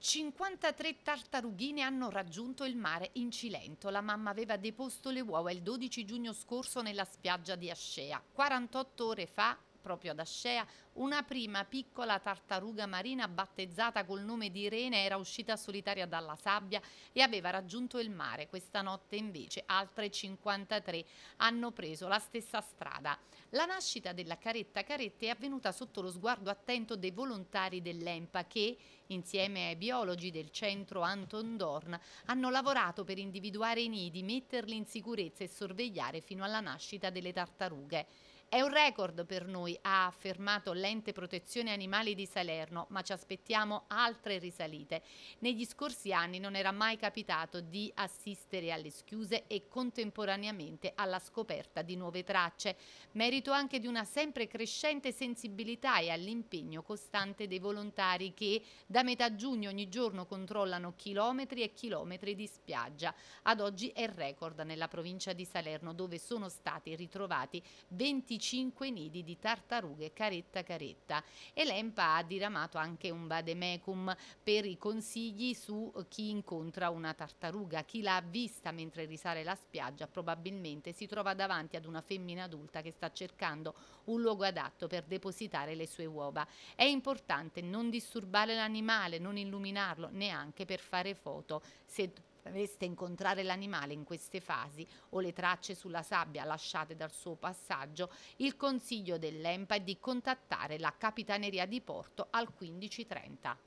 53 tartarughine hanno raggiunto il mare in Cilento. La mamma aveva deposto le uova il 12 giugno scorso nella spiaggia di Ascea. 48 ore fa proprio ad Ascea, una prima piccola tartaruga marina battezzata col nome di Irene era uscita solitaria dalla sabbia e aveva raggiunto il mare. Questa notte invece altre 53 hanno preso la stessa strada. La nascita della caretta carette è avvenuta sotto lo sguardo attento dei volontari dell'EMPA che, insieme ai biologi del centro Anton Dorn, hanno lavorato per individuare i nidi, metterli in sicurezza e sorvegliare fino alla nascita delle tartarughe. È un record per noi, ha affermato l'ente protezione animali di Salerno, ma ci aspettiamo altre risalite. Negli scorsi anni non era mai capitato di assistere alle schiuse e contemporaneamente alla scoperta di nuove tracce, merito anche di una sempre crescente sensibilità e all'impegno costante dei volontari che da metà giugno ogni giorno controllano chilometri e chilometri di spiaggia. Ad oggi è record nella provincia di Salerno dove sono stati ritrovati 25 25 nidi di tartarughe caretta caretta e l'EMPA ha diramato anche un bademecum per i consigli su chi incontra una tartaruga, chi l'ha vista mentre risale la spiaggia probabilmente si trova davanti ad una femmina adulta che sta cercando un luogo adatto per depositare le sue uova. È importante non disturbare l'animale, non illuminarlo neanche per fare foto se doveste incontrare l'animale in queste fasi o le tracce sulla sabbia lasciate dal suo passaggio, il consiglio dell'EMPA è di contattare la Capitaneria di Porto al 1530.